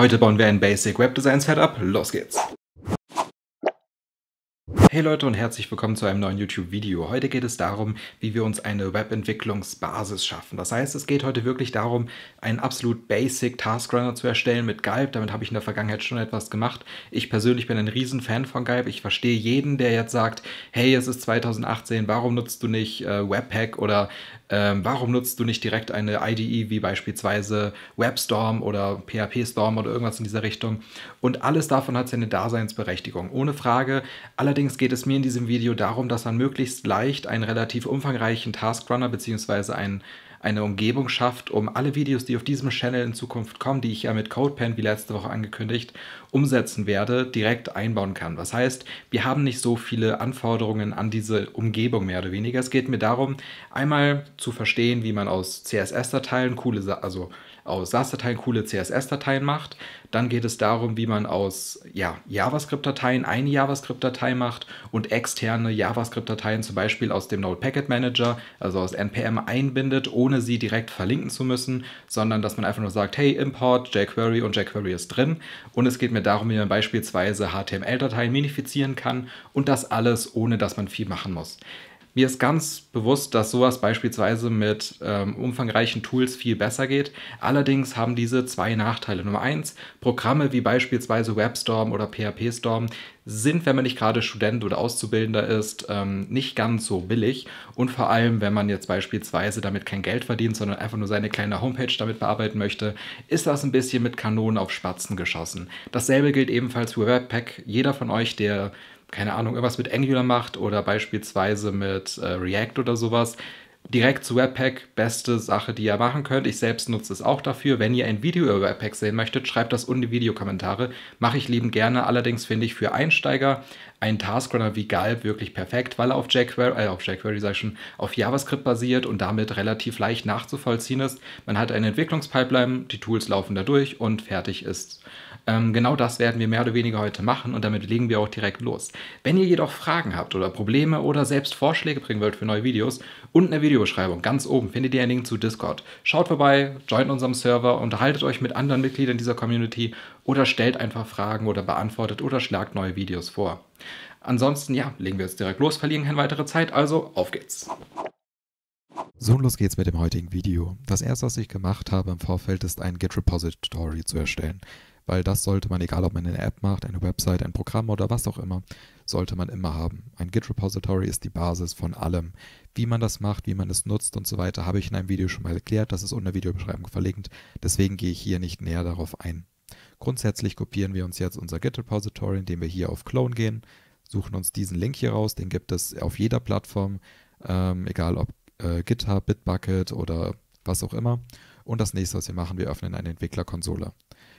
Heute bauen wir ein Basic Web Design Setup. Los geht's! Hey Leute und herzlich willkommen zu einem neuen YouTube-Video. Heute geht es darum, wie wir uns eine Webentwicklungsbasis schaffen. Das heißt, es geht heute wirklich darum, einen absolut basic Taskrunner zu erstellen mit Galb. Damit habe ich in der Vergangenheit schon etwas gemacht. Ich persönlich bin ein Riesenfan von Galb. Ich verstehe jeden, der jetzt sagt, hey, es ist 2018, warum nutzt du nicht äh, Webpack oder ähm, warum nutzt du nicht direkt eine IDE wie beispielsweise WebStorm oder PHP Storm oder irgendwas in dieser Richtung? Und alles davon hat seine Daseinsberechtigung, ohne Frage. Allerdings geht es mir in diesem Video darum, dass man möglichst leicht einen relativ umfangreichen Taskrunner bzw. einen eine Umgebung schafft, um alle Videos, die auf diesem Channel in Zukunft kommen, die ich ja mit CodePen, wie letzte Woche angekündigt, umsetzen werde, direkt einbauen kann. Was heißt, wir haben nicht so viele Anforderungen an diese Umgebung mehr oder weniger. Es geht mir darum, einmal zu verstehen, wie man aus CSS-Dateien coole, also aus SAS-Dateien coole CSS-Dateien macht. Dann geht es darum, wie man aus ja, JavaScript-Dateien eine JavaScript-Datei macht und externe JavaScript-Dateien zum Beispiel aus dem Node Packet Manager, also aus NPM, einbindet, ohne sie direkt verlinken zu müssen, sondern dass man einfach nur sagt, hey, import jQuery und jQuery ist drin. Und es geht mir darum, wie man beispielsweise HTML-Dateien minifizieren kann und das alles, ohne dass man viel machen muss. Mir ist ganz bewusst, dass sowas beispielsweise mit ähm, umfangreichen Tools viel besser geht. Allerdings haben diese zwei Nachteile. Nummer eins, Programme wie beispielsweise WebStorm oder PHP Storm sind, wenn man nicht gerade Student oder Auszubildender ist, ähm, nicht ganz so billig. Und vor allem, wenn man jetzt beispielsweise damit kein Geld verdient, sondern einfach nur seine kleine Homepage damit bearbeiten möchte, ist das ein bisschen mit Kanonen auf Spatzen geschossen. Dasselbe gilt ebenfalls für Webpack. Jeder von euch, der keine Ahnung, irgendwas mit Angular macht oder beispielsweise mit äh, React oder sowas, direkt zu Webpack, beste Sache, die ihr machen könnt. Ich selbst nutze es auch dafür. Wenn ihr ein Video über Webpack sehen möchtet, schreibt das unten in die Videokommentare. Mache ich lieben gerne. Allerdings finde ich für Einsteiger ein Taskrunner wie Galb wirklich perfekt, weil er auf jQuery, äh, auf jQuery sag ich schon, auf JavaScript basiert und damit relativ leicht nachzuvollziehen ist. Man hat eine Entwicklungspipeline, die Tools laufen dadurch und fertig ist ähm, genau das werden wir mehr oder weniger heute machen und damit legen wir auch direkt los. Wenn ihr jedoch Fragen habt oder Probleme oder selbst Vorschläge bringen wollt für neue Videos, unten in der Videobeschreibung ganz oben findet ihr einen Link zu Discord. Schaut vorbei, joint unserem Server, unterhaltet euch mit anderen Mitgliedern dieser Community oder stellt einfach Fragen oder beantwortet oder schlagt neue Videos vor. Ansonsten, ja, legen wir jetzt direkt los, verlieren keine weitere Zeit, also auf geht's. So, und los geht's mit dem heutigen Video. Das erste, was ich gemacht habe im Vorfeld, ist ein Git Repository zu erstellen. Weil das sollte man, egal ob man eine App macht, eine Website, ein Programm oder was auch immer, sollte man immer haben. Ein Git Repository ist die Basis von allem. Wie man das macht, wie man es nutzt und so weiter, habe ich in einem Video schon mal erklärt. Das ist unter Videobeschreibung verlinkt. Deswegen gehe ich hier nicht näher darauf ein. Grundsätzlich kopieren wir uns jetzt unser Git-Repository, indem wir hier auf Clone gehen, suchen uns diesen Link hier raus. Den gibt es auf jeder Plattform, ähm, egal ob äh, GitHub, Bitbucket oder was auch immer. Und das nächste, was wir machen, wir öffnen eine Entwicklerkonsole.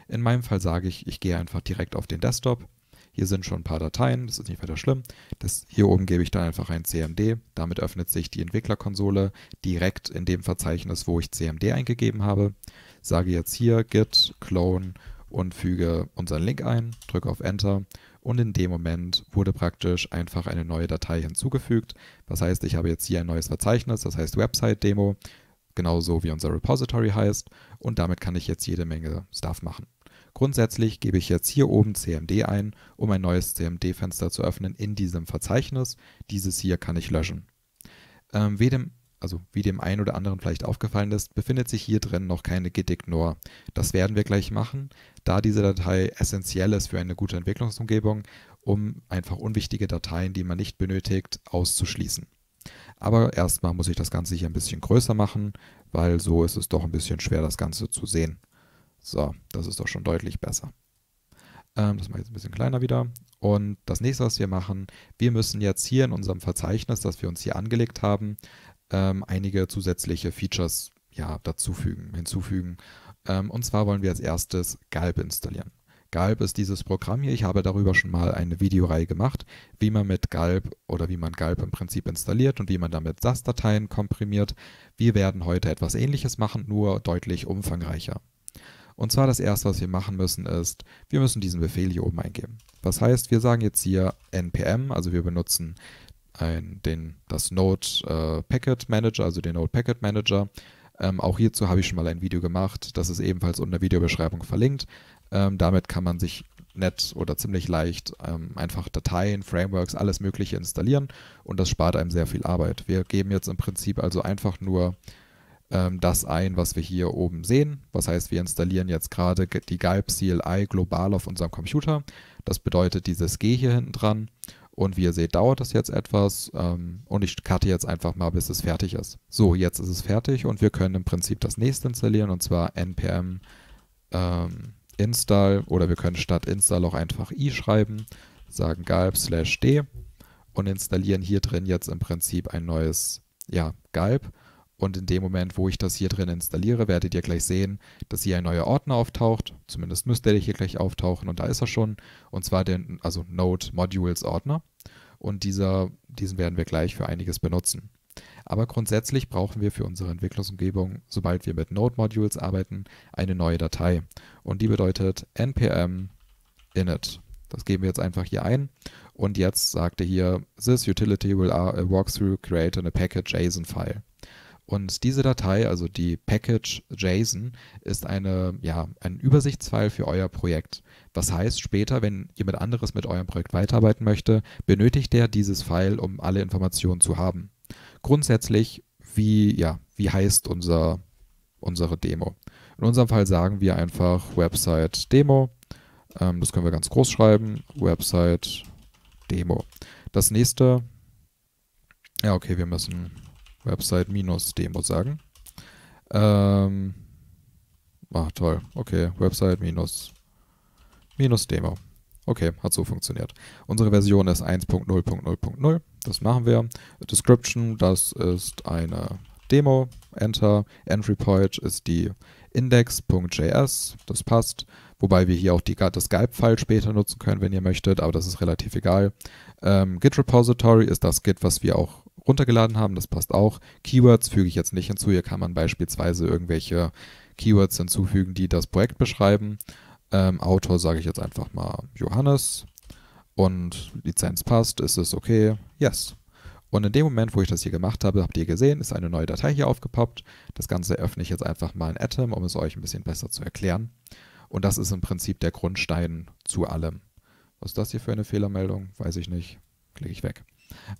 In meinem Fall sage ich, ich gehe einfach direkt auf den Desktop hier sind schon ein paar Dateien, das ist nicht weiter schlimm. Das, hier oben gebe ich dann einfach ein CMD. Damit öffnet sich die Entwicklerkonsole direkt in dem Verzeichnis, wo ich CMD eingegeben habe. Sage jetzt hier git clone und füge unseren Link ein, drücke auf Enter und in dem Moment wurde praktisch einfach eine neue Datei hinzugefügt. Das heißt, ich habe jetzt hier ein neues Verzeichnis, das heißt Website-Demo, genauso wie unser Repository heißt und damit kann ich jetzt jede Menge Stuff machen. Grundsätzlich gebe ich jetzt hier oben CMD ein, um ein neues CMD-Fenster zu öffnen in diesem Verzeichnis. Dieses hier kann ich löschen. Ähm, wie dem also wie dem einen oder anderen vielleicht aufgefallen ist, befindet sich hier drin noch keine Gitignore. Das werden wir gleich machen, da diese Datei essentiell ist für eine gute Entwicklungsumgebung, um einfach unwichtige Dateien, die man nicht benötigt, auszuschließen. Aber erstmal muss ich das Ganze hier ein bisschen größer machen, weil so ist es doch ein bisschen schwer, das Ganze zu sehen. So, das ist doch schon deutlich besser. Ähm, das mache ich jetzt ein bisschen kleiner wieder. Und das nächste, was wir machen, wir müssen jetzt hier in unserem Verzeichnis, das wir uns hier angelegt haben, ähm, einige zusätzliche Features ja, dazufügen, hinzufügen. Ähm, und zwar wollen wir als erstes Galb installieren. Galb ist dieses Programm hier. Ich habe darüber schon mal eine Videoreihe gemacht, wie man mit Galb oder wie man Galb im Prinzip installiert und wie man damit SAS-Dateien komprimiert. Wir werden heute etwas ähnliches machen, nur deutlich umfangreicher. Und zwar das erste, was wir machen müssen, ist, wir müssen diesen Befehl hier oben eingeben. Das heißt, wir sagen jetzt hier npm, also wir benutzen ein, den, das Node äh, Packet Manager, also den Node Packet Manager. Ähm, auch hierzu habe ich schon mal ein Video gemacht, das ist ebenfalls unter der Videobeschreibung verlinkt. Ähm, damit kann man sich nett oder ziemlich leicht ähm, einfach Dateien, Frameworks, alles Mögliche installieren und das spart einem sehr viel Arbeit. Wir geben jetzt im Prinzip also einfach nur ähm, das ein, was wir hier oben sehen. Was heißt, wir installieren jetzt gerade die Galb CLI global auf unserem Computer. Das bedeutet dieses G hier hinten dran. Und wie ihr seht, dauert das jetzt etwas. Ähm, und ich cutte jetzt einfach mal, bis es fertig ist. So, jetzt ist es fertig und wir können im Prinzip das nächste installieren und zwar npm ähm, install oder wir können statt install auch einfach i schreiben, sagen galb slash d und installieren hier drin jetzt im Prinzip ein neues ja, Galb und in dem Moment, wo ich das hier drin installiere, werdet ihr gleich sehen, dass hier ein neuer Ordner auftaucht. Zumindest müsste der hier gleich auftauchen und da ist er schon. Und zwar den also Node Modules Ordner. Und dieser, diesen werden wir gleich für einiges benutzen. Aber grundsätzlich brauchen wir für unsere Entwicklungsumgebung, sobald wir mit Node Modules arbeiten, eine neue Datei. Und die bedeutet npm init. Das geben wir jetzt einfach hier ein. Und jetzt sagt er hier, this utility will uh, walk through create in a package JSON file. Und diese Datei, also die Package JSON, ist eine, ja, ein Übersichtsfile für euer Projekt. Was heißt, später, wenn jemand anderes mit eurem Projekt weiterarbeiten möchte, benötigt er dieses File, um alle Informationen zu haben. Grundsätzlich, wie, ja, wie heißt unser, unsere Demo? In unserem Fall sagen wir einfach Website Demo. Ähm, das können wir ganz groß schreiben. Website Demo. Das nächste. Ja, okay, wir müssen Website-Demo sagen. Ähm, ach toll, okay, Website-Demo. Okay, hat so funktioniert. Unsere Version ist 1.0.0.0. Das machen wir. Description, das ist eine Demo. Enter. Entry Point ist die index.js. Das passt. Wobei wir hier auch die, das Skype-File später nutzen können, wenn ihr möchtet, aber das ist relativ egal. Ähm, Git Repository ist das Git, was wir auch runtergeladen haben, das passt auch. Keywords füge ich jetzt nicht hinzu. Hier kann man beispielsweise irgendwelche Keywords hinzufügen, die das Projekt beschreiben. Ähm, Autor sage ich jetzt einfach mal Johannes und Lizenz passt, ist es okay? Yes. Und in dem Moment, wo ich das hier gemacht habe, habt ihr gesehen, ist eine neue Datei hier aufgepoppt. Das Ganze öffne ich jetzt einfach mal in Atom, um es euch ein bisschen besser zu erklären. Und das ist im Prinzip der Grundstein zu allem. Was ist das hier für eine Fehlermeldung? Weiß ich nicht. Klicke ich weg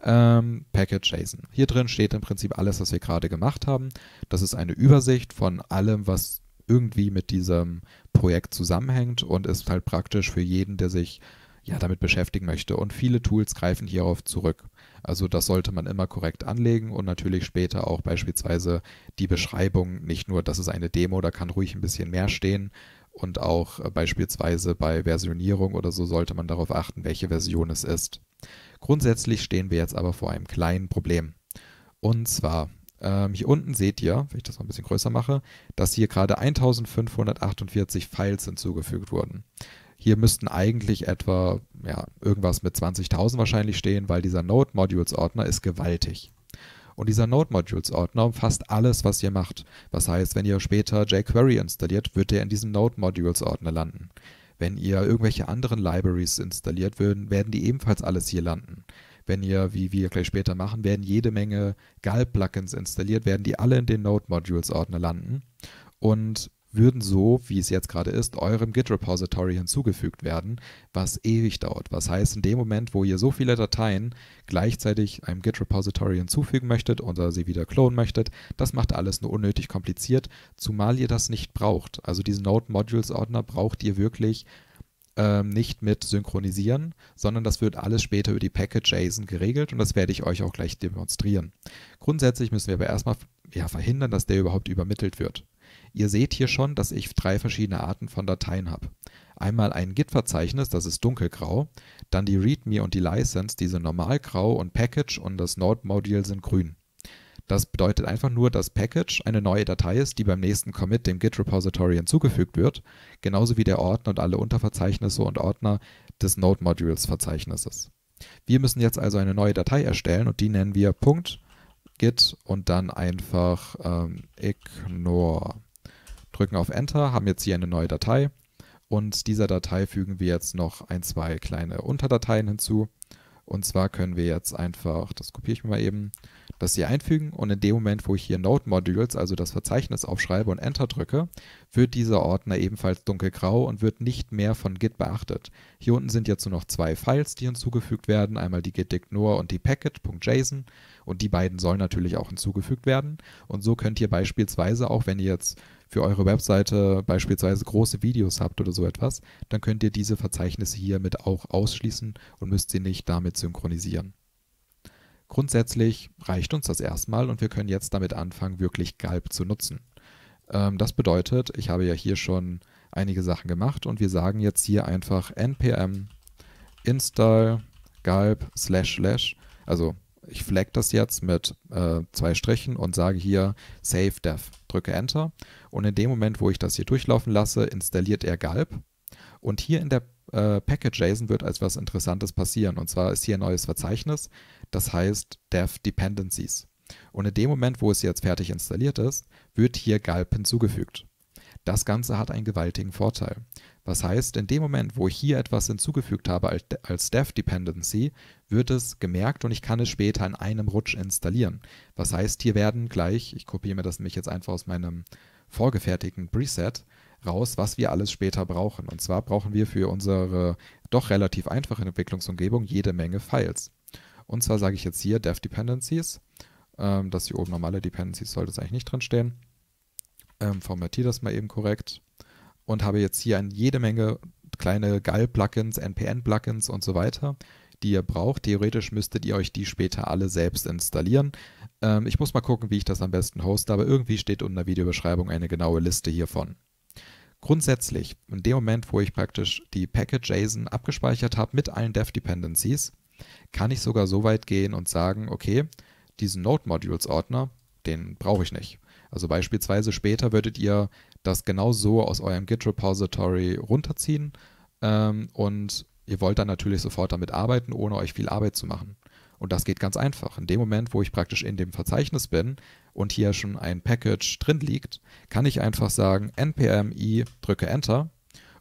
ähm, JSON. Hier drin steht im Prinzip alles, was wir gerade gemacht haben. Das ist eine Übersicht von allem, was irgendwie mit diesem Projekt zusammenhängt und ist halt praktisch für jeden, der sich ja, damit beschäftigen möchte. Und viele Tools greifen hierauf zurück. Also das sollte man immer korrekt anlegen und natürlich später auch beispielsweise die Beschreibung, nicht nur, das ist eine Demo, da kann ruhig ein bisschen mehr stehen. Und auch äh, beispielsweise bei Versionierung oder so sollte man darauf achten, welche Version es ist. Grundsätzlich stehen wir jetzt aber vor einem kleinen Problem. Und zwar, ähm, hier unten seht ihr, wenn ich das mal ein bisschen größer mache, dass hier gerade 1548 Files hinzugefügt wurden. Hier müssten eigentlich etwa ja, irgendwas mit 20.000 wahrscheinlich stehen, weil dieser Node Modules Ordner ist gewaltig. Und dieser Node Modules Ordner umfasst alles, was ihr macht. Was heißt, wenn ihr später jQuery installiert, wird der in diesem Node Modules Ordner landen. Wenn ihr irgendwelche anderen Libraries installiert würden, werden die ebenfalls alles hier landen. Wenn ihr, wie wir gleich später machen, werden jede Menge GAL-Plugins installiert, werden die alle in den Node-Modules-Ordner landen. Und würden so, wie es jetzt gerade ist, eurem Git-Repository hinzugefügt werden, was ewig dauert. Was heißt, in dem Moment, wo ihr so viele Dateien gleichzeitig einem Git-Repository hinzufügen möchtet oder sie wieder klonen möchtet, das macht alles nur unnötig kompliziert, zumal ihr das nicht braucht. Also diesen Node-Modules-Ordner braucht ihr wirklich ähm, nicht mit synchronisieren, sondern das wird alles später über die Package-JSON geregelt und das werde ich euch auch gleich demonstrieren. Grundsätzlich müssen wir aber erstmal ja, verhindern, dass der überhaupt übermittelt wird. Ihr seht hier schon, dass ich drei verschiedene Arten von Dateien habe. Einmal ein Git-Verzeichnis, das ist dunkelgrau, dann die README und die License, die sind normalgrau und Package und das node module sind grün. Das bedeutet einfach nur, dass Package eine neue Datei ist, die beim nächsten Commit dem Git-Repository hinzugefügt wird, genauso wie der Ordner und alle Unterverzeichnisse und Ordner des Node-Modules-Verzeichnisses. Wir müssen jetzt also eine neue Datei erstellen und die nennen wir Punkt, Git und dann einfach ähm, ignore drücken auf Enter, haben jetzt hier eine neue Datei und dieser Datei fügen wir jetzt noch ein, zwei kleine Unterdateien hinzu. Und zwar können wir jetzt einfach, das kopiere ich mir mal eben, das hier einfügen und in dem Moment, wo ich hier Node Modules, also das Verzeichnis aufschreibe und Enter drücke, wird dieser Ordner ebenfalls dunkelgrau und wird nicht mehr von Git beachtet. Hier unten sind jetzt nur noch zwei Files, die hinzugefügt werden, einmal die gitignore und die packet.json und die beiden sollen natürlich auch hinzugefügt werden und so könnt ihr beispielsweise auch, wenn ihr jetzt für eure Webseite beispielsweise große Videos habt oder so etwas, dann könnt ihr diese Verzeichnisse hiermit auch ausschließen und müsst sie nicht damit synchronisieren. Grundsätzlich reicht uns das erstmal und wir können jetzt damit anfangen, wirklich Galb zu nutzen. Ähm, das bedeutet, ich habe ja hier schon einige Sachen gemacht und wir sagen jetzt hier einfach npm install galb slash slash, also ich flag das jetzt mit äh, zwei Strichen und sage hier Save Dev, drücke Enter und in dem Moment, wo ich das hier durchlaufen lasse, installiert er Galb und hier in der äh, Package.json wird etwas Interessantes passieren und zwar ist hier ein neues Verzeichnis, das heißt Dev Dependencies und in dem Moment, wo es jetzt fertig installiert ist, wird hier Galb hinzugefügt. Das Ganze hat einen gewaltigen Vorteil. Was heißt, in dem Moment, wo ich hier etwas hinzugefügt habe als, als Dev Dependency, wird es gemerkt und ich kann es später in einem Rutsch installieren. Was heißt, hier werden gleich, ich kopiere mir das nämlich jetzt einfach aus meinem vorgefertigten Preset, raus, was wir alles später brauchen. Und zwar brauchen wir für unsere doch relativ einfache Entwicklungsumgebung jede Menge Files. Und zwar sage ich jetzt hier Dev Dependencies. Ähm, das hier oben normale Dependencies sollte es eigentlich nicht drinstehen. Ähm, formatiere das mal eben korrekt und habe jetzt hier jede Menge kleine GAL-Plugins, NPN-Plugins und so weiter, die ihr braucht. Theoretisch müsstet ihr euch die später alle selbst installieren. Ähm, ich muss mal gucken, wie ich das am besten hoste, aber irgendwie steht unter der Videobeschreibung eine genaue Liste hiervon. Grundsätzlich, in dem Moment, wo ich praktisch die Package-JSON abgespeichert habe mit allen Dev-Dependencies, kann ich sogar so weit gehen und sagen, okay, diesen Node-Modules-Ordner, den brauche ich nicht. Also beispielsweise später würdet ihr das genau so aus eurem Git-Repository runterziehen ähm, und ihr wollt dann natürlich sofort damit arbeiten, ohne euch viel Arbeit zu machen. Und das geht ganz einfach. In dem Moment, wo ich praktisch in dem Verzeichnis bin und hier schon ein Package drin liegt, kann ich einfach sagen npm i, drücke Enter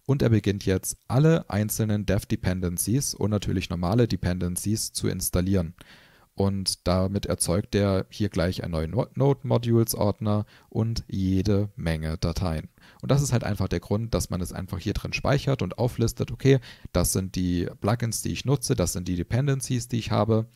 und er beginnt jetzt alle einzelnen Dev-Dependencies und natürlich normale Dependencies zu installieren und damit erzeugt er hier gleich einen neuen Node Modules Ordner und jede Menge Dateien. Und das ist halt einfach der Grund, dass man es einfach hier drin speichert und auflistet, okay, das sind die Plugins, die ich nutze, das sind die Dependencies, die ich habe,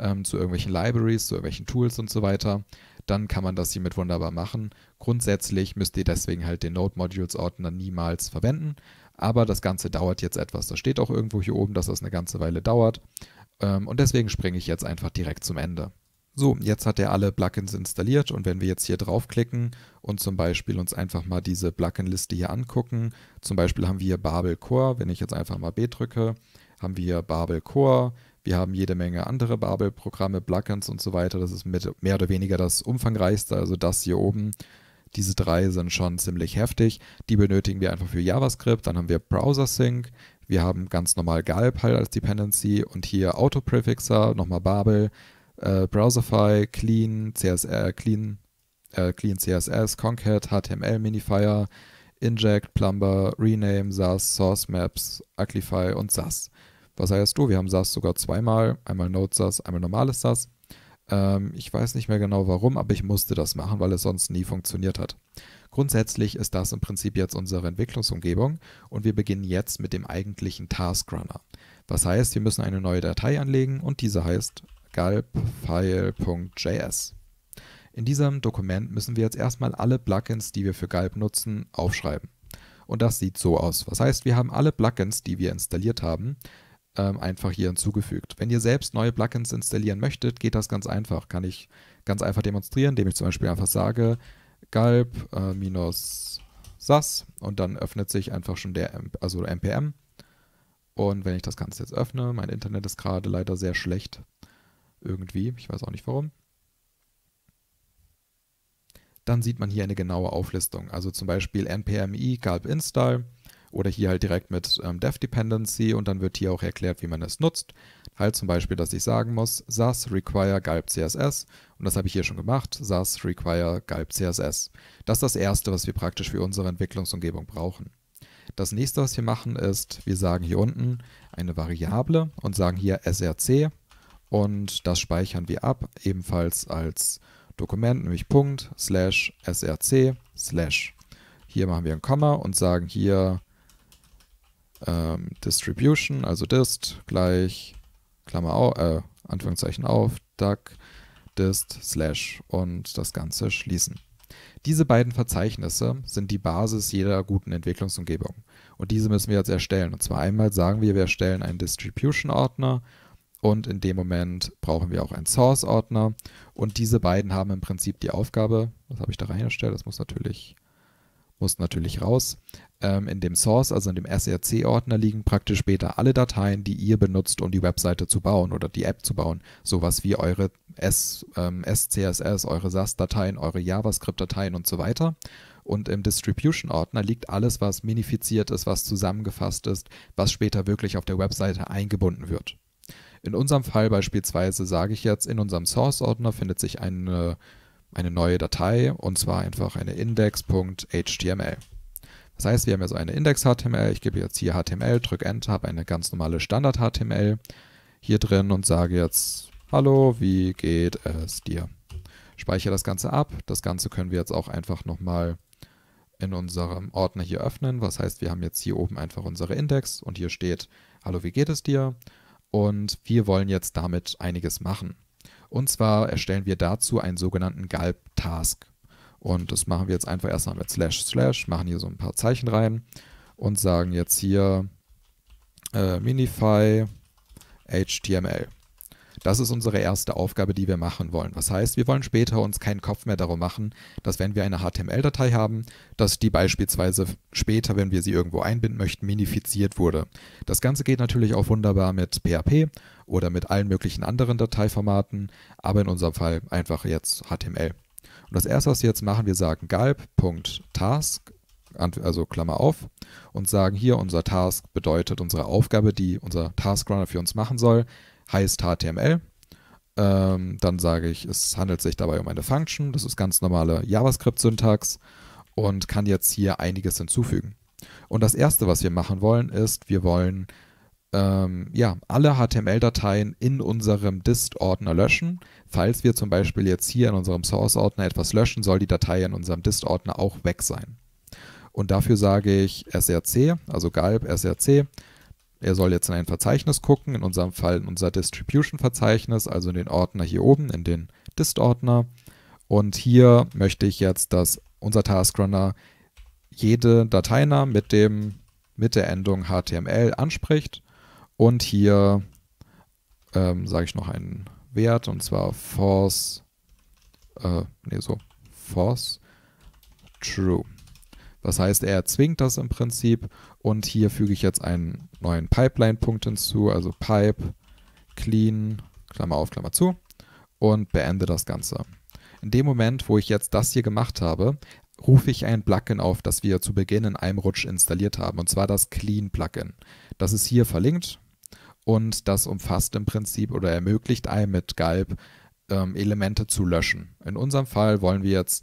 ähm, zu irgendwelchen Libraries, zu irgendwelchen Tools und so weiter. Dann kann man das hiermit wunderbar machen. Grundsätzlich müsst ihr deswegen halt den Node Modules Ordner niemals verwenden. Aber das Ganze dauert jetzt etwas. Das steht auch irgendwo hier oben, dass das eine ganze Weile dauert. Ähm, und deswegen springe ich jetzt einfach direkt zum Ende. So, jetzt hat er alle Plugins installiert und wenn wir jetzt hier draufklicken und zum Beispiel uns einfach mal diese Plugin-Liste hier angucken, zum Beispiel haben wir hier Babel Core, wenn ich jetzt einfach mal B drücke, haben wir Babel Core, wir haben jede Menge andere Babel-Programme, Plugins und so weiter, das ist mit, mehr oder weniger das umfangreichste, also das hier oben. Diese drei sind schon ziemlich heftig. Die benötigen wir einfach für JavaScript. Dann haben wir Browser Sync. Wir haben ganz normal Galpal halt als Dependency und hier Autoprefixer, nochmal Babel, äh, Browserify, Clean, CSR, Clean, äh, Clean CSS, Concat, HTML Minifier, Inject, Plumber, Rename, SAS, Source Maps, Uglify und SAS. Was heißt du? Wir haben SAS sogar zweimal, einmal Node SAS, einmal normales SAS. Ähm, ich weiß nicht mehr genau warum, aber ich musste das machen, weil es sonst nie funktioniert hat. Grundsätzlich ist das im Prinzip jetzt unsere Entwicklungsumgebung und wir beginnen jetzt mit dem eigentlichen Task Runner. Was heißt, wir müssen eine neue Datei anlegen und diese heißt galbfile.js. In diesem Dokument müssen wir jetzt erstmal alle Plugins, die wir für Galb nutzen, aufschreiben. Und das sieht so aus. Was heißt, wir haben alle Plugins, die wir installiert haben, ähm, einfach hier hinzugefügt. Wenn ihr selbst neue Plugins installieren möchtet, geht das ganz einfach. Kann ich ganz einfach demonstrieren, indem ich zum Beispiel einfach sage, galb äh, minus sas und dann öffnet sich einfach schon der, also npm. Und wenn ich das Ganze jetzt öffne, mein Internet ist gerade leider sehr schlecht. Irgendwie, ich weiß auch nicht warum. Dann sieht man hier eine genaue Auflistung. Also zum Beispiel npmi galb install oder hier halt direkt mit ähm, Dev Dependency und dann wird hier auch erklärt, wie man es nutzt. Halt zum Beispiel, dass ich sagen muss, SAS require gulp CSS und das habe ich hier schon gemacht, SAS require gulp CSS. Das ist das Erste, was wir praktisch für unsere Entwicklungsumgebung brauchen. Das nächste, was wir machen, ist, wir sagen hier unten eine Variable und sagen hier src und das speichern wir ab, ebenfalls als Dokument, nämlich Punkt, slash, src, slash. Hier machen wir ein Komma und sagen hier ähm, Distribution, also dist gleich Klammer auf, äh, Anführungszeichen auf, duck, dist, slash und das Ganze schließen. Diese beiden Verzeichnisse sind die Basis jeder guten Entwicklungsumgebung. Und diese müssen wir jetzt erstellen. Und zwar einmal sagen wir, wir erstellen einen Distribution-Ordner und in dem Moment brauchen wir auch einen Source-Ordner. Und diese beiden haben im Prinzip die Aufgabe, was habe ich da rein erstellt, Das muss natürlich, muss natürlich raus ähm, in dem Source, also in dem SRC-Ordner, liegen praktisch später alle Dateien, die ihr benutzt, um die Webseite zu bauen oder die App zu bauen. Sowas wie eure S, ähm, SCSS, eure SAS-Dateien, eure JavaScript-Dateien und so weiter. Und im Distribution-Ordner liegt alles, was minifiziert ist, was zusammengefasst ist, was später wirklich auf der Webseite eingebunden wird. In unserem Fall beispielsweise sage ich jetzt, in unserem Source-Ordner findet sich eine, eine neue Datei und zwar einfach eine index.html. Das heißt, wir haben ja so eine Index-HTML. Ich gebe jetzt hier HTML, drücke Enter, habe eine ganz normale Standard-HTML hier drin und sage jetzt, hallo, wie geht es dir? Speichere das Ganze ab. Das Ganze können wir jetzt auch einfach nochmal in unserem Ordner hier öffnen. Was heißt, wir haben jetzt hier oben einfach unsere Index und hier steht, hallo, wie geht es dir? Und wir wollen jetzt damit einiges machen. Und zwar erstellen wir dazu einen sogenannten Galb-Task. Und das machen wir jetzt einfach erstmal mit slash slash, machen hier so ein paar Zeichen rein und sagen jetzt hier äh, minify HTML. Das ist unsere erste Aufgabe, die wir machen wollen. Das heißt, wir wollen später uns keinen Kopf mehr darum machen, dass wenn wir eine HTML-Datei haben, dass die beispielsweise später, wenn wir sie irgendwo einbinden möchten, minifiziert wurde. Das Ganze geht natürlich auch wunderbar mit PHP oder mit allen möglichen anderen Dateiformaten, aber in unserem Fall einfach jetzt HTML. Und das erste, was wir jetzt machen, wir sagen galb.task, also Klammer auf, und sagen hier, unser Task bedeutet unsere Aufgabe, die unser Taskrunner für uns machen soll, heißt HTML. Ähm, dann sage ich, es handelt sich dabei um eine Function, das ist ganz normale JavaScript-Syntax und kann jetzt hier einiges hinzufügen. Und das erste, was wir machen wollen, ist, wir wollen ähm, ja, alle HTML-Dateien in unserem Dist-Ordner löschen. Falls wir zum Beispiel jetzt hier in unserem Source-Ordner etwas löschen, soll die Datei in unserem Dist-Ordner auch weg sein. Und dafür sage ich src, also galb src. Er soll jetzt in ein Verzeichnis gucken, in unserem Fall in unser Distribution-Verzeichnis, also in den Ordner hier oben, in den Dist-Ordner. Und hier möchte ich jetzt, dass unser Taskrunner jede Dateinamen mit, mit der Endung HTML anspricht und hier ähm, sage ich noch einen Wert und zwar false, äh, nee, so, false true. Das heißt, er erzwingt das im Prinzip und hier füge ich jetzt einen neuen Pipeline-Punkt hinzu, also pipe clean, Klammer auf, Klammer zu und beende das Ganze. In dem Moment, wo ich jetzt das hier gemacht habe, rufe ich ein Plugin auf, das wir zu Beginn in einem Rutsch installiert haben, und zwar das Clean Plugin. Das ist hier verlinkt, und das umfasst im Prinzip oder ermöglicht einem mit Galb ähm, Elemente zu löschen. In unserem Fall wollen wir jetzt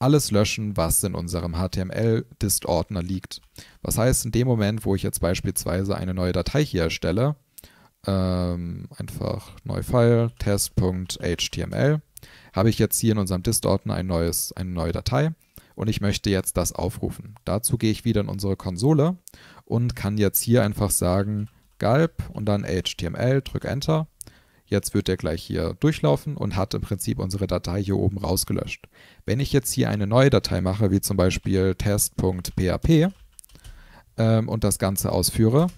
alles löschen, was in unserem HTML-Dist-Ordner liegt. Was heißt, in dem Moment, wo ich jetzt beispielsweise eine neue Datei hier erstelle, ähm, einfach neu File, test.html, habe ich jetzt hier in unserem Dist-Ordner ein eine neue Datei und ich möchte jetzt das aufrufen. Dazu gehe ich wieder in unsere Konsole und kann jetzt hier einfach sagen, galb und dann HTML, drück Enter. Jetzt wird er gleich hier durchlaufen und hat im Prinzip unsere Datei hier oben rausgelöscht. Wenn ich jetzt hier eine neue Datei mache, wie zum Beispiel test.php ähm, und das Ganze ausführe,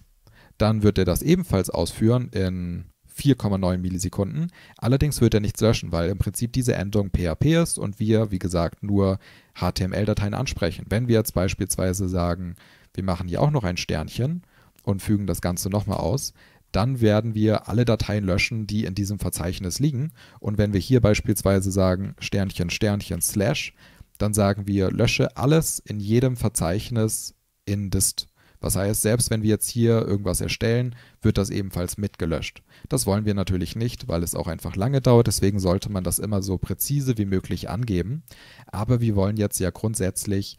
dann wird er das ebenfalls ausführen in 4,9 Millisekunden. Allerdings wird er nichts löschen, weil im Prinzip diese Endung PHP ist und wir, wie gesagt, nur HTML-Dateien ansprechen. Wenn wir jetzt beispielsweise sagen, wir machen hier auch noch ein Sternchen, und fügen das Ganze nochmal aus, dann werden wir alle Dateien löschen, die in diesem Verzeichnis liegen. Und wenn wir hier beispielsweise sagen Sternchen, Sternchen, Slash, dann sagen wir lösche alles in jedem Verzeichnis in dist. Was heißt, selbst wenn wir jetzt hier irgendwas erstellen, wird das ebenfalls mitgelöscht. Das wollen wir natürlich nicht, weil es auch einfach lange dauert, deswegen sollte man das immer so präzise wie möglich angeben. Aber wir wollen jetzt ja grundsätzlich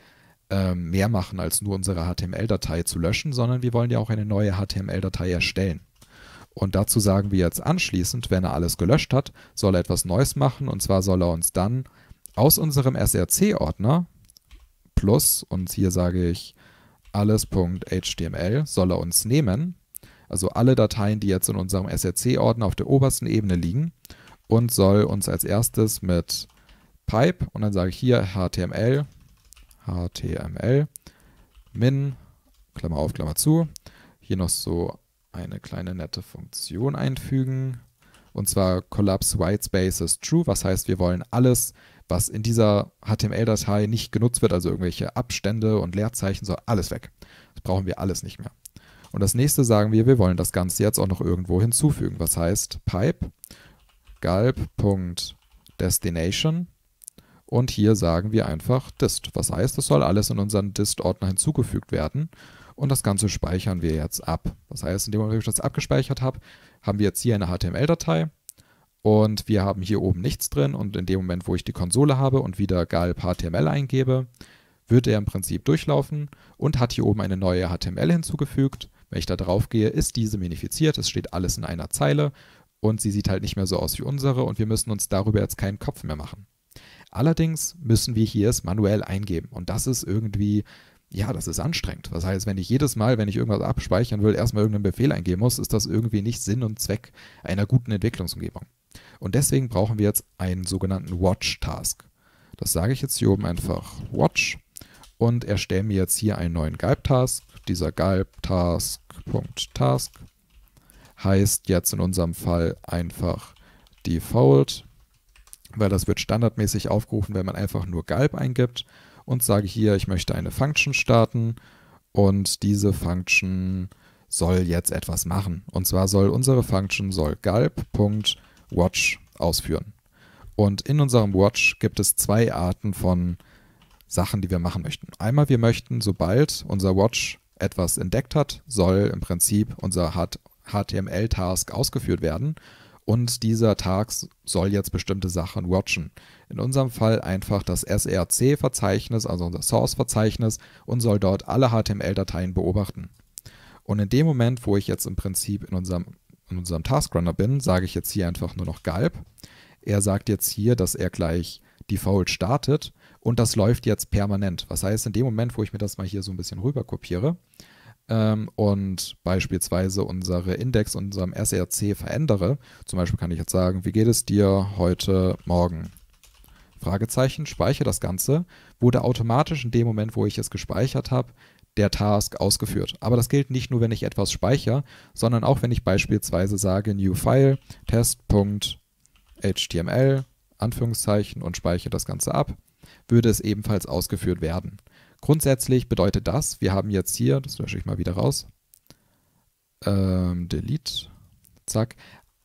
ähm, mehr machen, als nur unsere HTML-Datei zu löschen, sondern wir wollen ja auch eine neue HTML-Datei erstellen. Und dazu sagen wir jetzt anschließend, wenn er alles gelöscht hat, soll er etwas Neues machen. Und zwar soll er uns dann aus unserem src-Ordner plus, und hier sage ich alles.html, soll er uns nehmen, also alle Dateien, die jetzt in unserem src-Ordner auf der obersten Ebene liegen, und soll uns als erstes mit pipe, und dann sage ich hier html, HTML min, Klammer auf, Klammer zu. Hier noch so eine kleine nette Funktion einfügen. Und zwar Collapse White Spaces true, was heißt, wir wollen alles, was in dieser HTML-Datei nicht genutzt wird, also irgendwelche Abstände und Leerzeichen, soll alles weg. Das brauchen wir alles nicht mehr. Und das nächste sagen wir, wir wollen das Ganze jetzt auch noch irgendwo hinzufügen. Was heißt pipe galb.destination und hier sagen wir einfach dist. Was heißt, das soll alles in unseren dist-Ordner hinzugefügt werden. Und das Ganze speichern wir jetzt ab. Das heißt, indem ich das abgespeichert habe, haben wir jetzt hier eine HTML-Datei. Und wir haben hier oben nichts drin. Und in dem Moment, wo ich die Konsole habe und wieder galb HTML eingebe, wird er im Prinzip durchlaufen und hat hier oben eine neue HTML hinzugefügt. Wenn ich da drauf gehe, ist diese minifiziert, es steht alles in einer Zeile und sie sieht halt nicht mehr so aus wie unsere und wir müssen uns darüber jetzt keinen Kopf mehr machen. Allerdings müssen wir hier es manuell eingeben und das ist irgendwie ja, das ist anstrengend. Das heißt, wenn ich jedes Mal, wenn ich irgendwas abspeichern will, erstmal irgendeinen Befehl eingeben muss, ist das irgendwie nicht Sinn und Zweck einer guten Entwicklungsumgebung. Und deswegen brauchen wir jetzt einen sogenannten Watch-Task. Das sage ich jetzt hier oben einfach Watch und erstelle mir jetzt hier einen neuen Galb-Task. Dieser Galb-Task.task heißt jetzt in unserem Fall einfach Default weil das wird standardmäßig aufgerufen, wenn man einfach nur Galb eingibt und sage hier, ich möchte eine Function starten und diese Function soll jetzt etwas machen. Und zwar soll unsere Function soll galb.watch ausführen. Und in unserem Watch gibt es zwei Arten von Sachen, die wir machen möchten. Einmal, wir möchten, sobald unser Watch etwas entdeckt hat, soll im Prinzip unser HTML-Task ausgeführt werden und dieser Tag soll jetzt bestimmte Sachen watchen. In unserem Fall einfach das SRC-Verzeichnis, also unser Source-Verzeichnis, und soll dort alle HTML-Dateien beobachten. Und in dem Moment, wo ich jetzt im Prinzip in unserem, in unserem Taskrunner bin, sage ich jetzt hier einfach nur noch Galb. Er sagt jetzt hier, dass er gleich Default startet und das läuft jetzt permanent. Was heißt, in dem Moment, wo ich mir das mal hier so ein bisschen rüber kopiere, ähm, und beispielsweise unsere Index, unserem SRC e verändere. Zum Beispiel kann ich jetzt sagen, wie geht es dir heute Morgen? Fragezeichen, speichere das Ganze, wurde automatisch in dem Moment, wo ich es gespeichert habe, der Task ausgeführt. Aber das gilt nicht nur, wenn ich etwas speichere, sondern auch, wenn ich beispielsweise sage New File, Test.html, Anführungszeichen und speichere das Ganze ab, würde es ebenfalls ausgeführt werden. Grundsätzlich bedeutet das, wir haben jetzt hier, das lösche ich mal wieder raus, ähm, Delete, zack,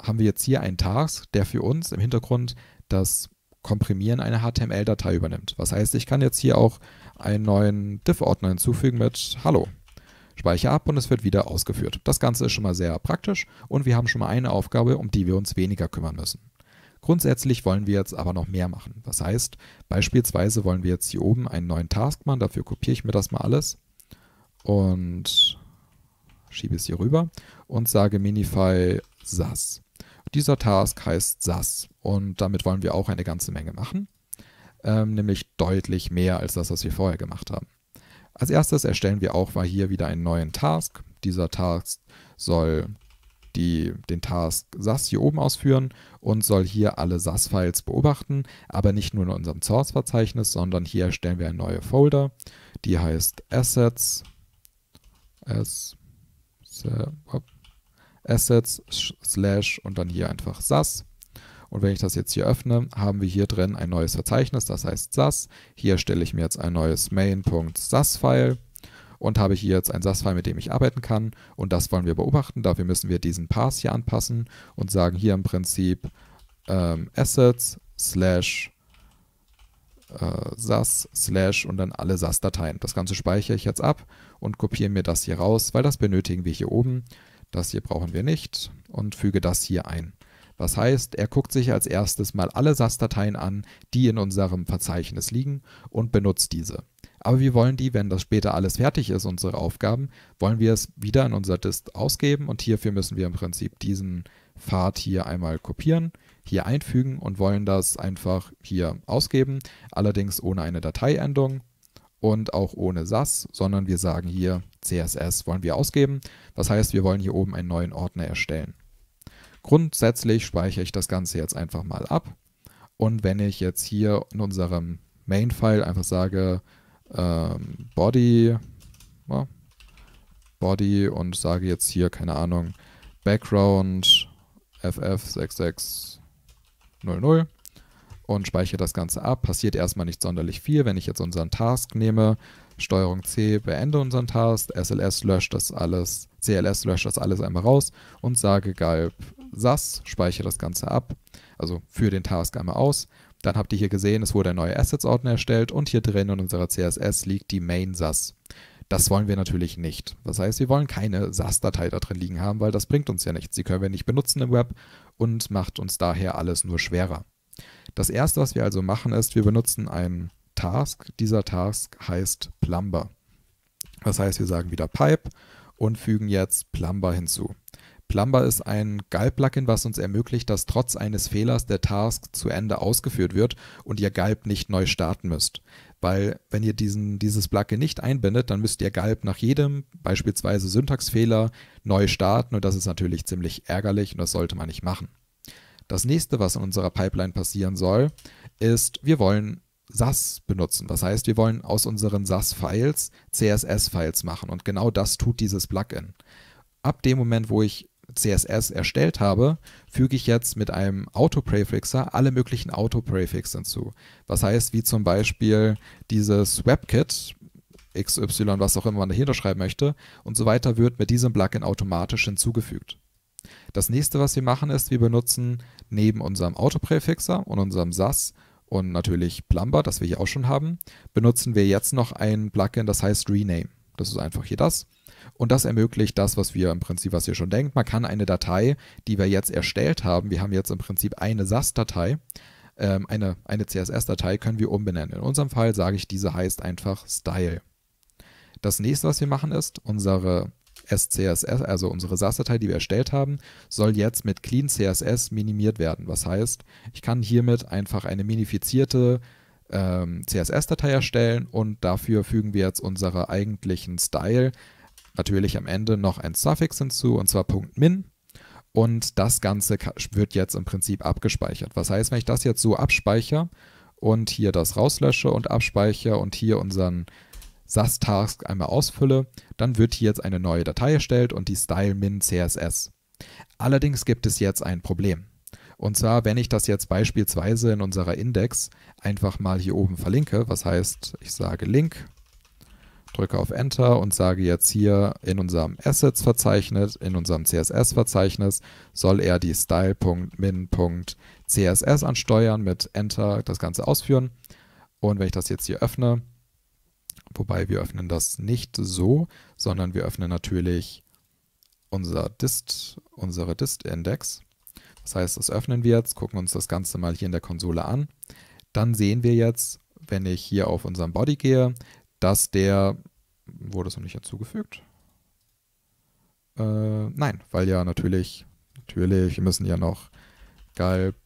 haben wir jetzt hier einen Task, der für uns im Hintergrund das Komprimieren einer HTML-Datei übernimmt. Was heißt, ich kann jetzt hier auch einen neuen diff ordner hinzufügen mit Hallo. Speicher ab und es wird wieder ausgeführt. Das Ganze ist schon mal sehr praktisch und wir haben schon mal eine Aufgabe, um die wir uns weniger kümmern müssen. Grundsätzlich wollen wir jetzt aber noch mehr machen. Was heißt, beispielsweise wollen wir jetzt hier oben einen neuen Task machen. Dafür kopiere ich mir das mal alles und schiebe es hier rüber und sage minify sas. Dieser Task heißt sas und damit wollen wir auch eine ganze Menge machen, ähm, nämlich deutlich mehr als das, was wir vorher gemacht haben. Als erstes erstellen wir auch mal hier wieder einen neuen Task. Dieser Task soll die, den Task SAS hier oben ausführen und soll hier alle SAS-Files beobachten, aber nicht nur in unserem Source-Verzeichnis, sondern hier erstellen wir eine neue Folder, die heißt Assets, Assets slash und dann hier einfach SAS. Und wenn ich das jetzt hier öffne, haben wir hier drin ein neues Verzeichnis, das heißt SAS. Hier stelle ich mir jetzt ein neues main.sas-File und habe hier jetzt ein SAS-File, mit dem ich arbeiten kann und das wollen wir beobachten. Dafür müssen wir diesen Pass hier anpassen und sagen hier im Prinzip ähm, Assets slash äh, SAS slash und dann alle SAS-Dateien. Das Ganze speichere ich jetzt ab und kopiere mir das hier raus, weil das benötigen wir hier oben. Das hier brauchen wir nicht und füge das hier ein. Was heißt, er guckt sich als erstes mal alle SAS-Dateien an, die in unserem Verzeichnis liegen und benutzt diese. Aber wir wollen die, wenn das später alles fertig ist, unsere Aufgaben, wollen wir es wieder in unser Dist ausgeben und hierfür müssen wir im Prinzip diesen Pfad hier einmal kopieren, hier einfügen und wollen das einfach hier ausgeben, allerdings ohne eine Dateiendung und auch ohne SAS, sondern wir sagen hier CSS wollen wir ausgeben. Das heißt, wir wollen hier oben einen neuen Ordner erstellen. Grundsätzlich speichere ich das Ganze jetzt einfach mal ab und wenn ich jetzt hier in unserem Main-File einfach sage ähm, Body, ja, Body und sage jetzt hier, keine Ahnung, Background FF6600 und speichere das Ganze ab. Passiert erstmal nicht sonderlich viel. Wenn ich jetzt unseren Task nehme, Steuerung C, beende unseren Task, SLS löscht das alles, CLS löscht das alles einmal raus und sage galb SAS, speichere das Ganze ab, also für den Task einmal aus. Dann habt ihr hier gesehen, es wurde ein neuer Assets-Ordner erstellt und hier drin in unserer CSS liegt die Main-SAS. Das wollen wir natürlich nicht. Das heißt, wir wollen keine SAS-Datei da drin liegen haben, weil das bringt uns ja nichts. Die können wir nicht benutzen im Web und macht uns daher alles nur schwerer. Das erste, was wir also machen, ist, wir benutzen einen Task. Dieser Task heißt Plumber. Das heißt, wir sagen wieder Pipe und fügen jetzt Plumber hinzu. Plumber ist ein galb plugin was uns ermöglicht, dass trotz eines Fehlers der Task zu Ende ausgeführt wird und ihr GALB nicht neu starten müsst. Weil wenn ihr diesen, dieses Plugin nicht einbindet, dann müsst ihr GALB nach jedem, beispielsweise Syntaxfehler, neu starten und das ist natürlich ziemlich ärgerlich und das sollte man nicht machen. Das nächste, was in unserer Pipeline passieren soll, ist, wir wollen SAS benutzen. Das heißt, wir wollen aus unseren SAS-Files CSS-Files machen und genau das tut dieses Plugin. Ab dem Moment, wo ich CSS erstellt habe, füge ich jetzt mit einem Autoprefixer alle möglichen Autoprefix hinzu. Was heißt, wie zum Beispiel dieses WebKit, XY, was auch immer man dahinter schreiben möchte und so weiter, wird mit diesem Plugin automatisch hinzugefügt. Das nächste, was wir machen, ist, wir benutzen neben unserem Autopräfixer und unserem SAS und natürlich Plumber, das wir hier auch schon haben, benutzen wir jetzt noch ein Plugin, das heißt Rename. Das ist einfach hier das. Und das ermöglicht das, was wir im Prinzip, was ihr schon denkt. Man kann eine Datei, die wir jetzt erstellt haben, wir haben jetzt im Prinzip eine SAS-Datei, ähm, eine, eine CSS-Datei, können wir umbenennen. In unserem Fall sage ich, diese heißt einfach Style. Das nächste, was wir machen, ist, unsere SCSS, also unsere SAS-Datei, die wir erstellt haben, soll jetzt mit Clean CSS minimiert werden. Was heißt, ich kann hiermit einfach eine minifizierte ähm, CSS-Datei erstellen und dafür fügen wir jetzt unsere eigentlichen Style natürlich am Ende noch ein Suffix hinzu, und zwar .min. Und das Ganze wird jetzt im Prinzip abgespeichert. Was heißt, wenn ich das jetzt so abspeichere und hier das rauslösche und abspeichere und hier unseren SAS-Task einmal ausfülle, dann wird hier jetzt eine neue Datei erstellt und die Style style.min.css. Allerdings gibt es jetzt ein Problem. Und zwar, wenn ich das jetzt beispielsweise in unserer Index einfach mal hier oben verlinke, was heißt, ich sage Link drücke auf Enter und sage jetzt hier in unserem Assets-Verzeichnis, in unserem CSS-Verzeichnis, soll er die style.min.css ansteuern, mit Enter das Ganze ausführen. Und wenn ich das jetzt hier öffne, wobei wir öffnen das nicht so, sondern wir öffnen natürlich unser dist, unsere dist-Index. Das heißt, das öffnen wir jetzt, gucken uns das Ganze mal hier in der Konsole an. Dann sehen wir jetzt, wenn ich hier auf unserem Body gehe, dass der, wurde es noch nicht hinzugefügt? Äh, nein, weil ja natürlich, natürlich, wir müssen ja noch galb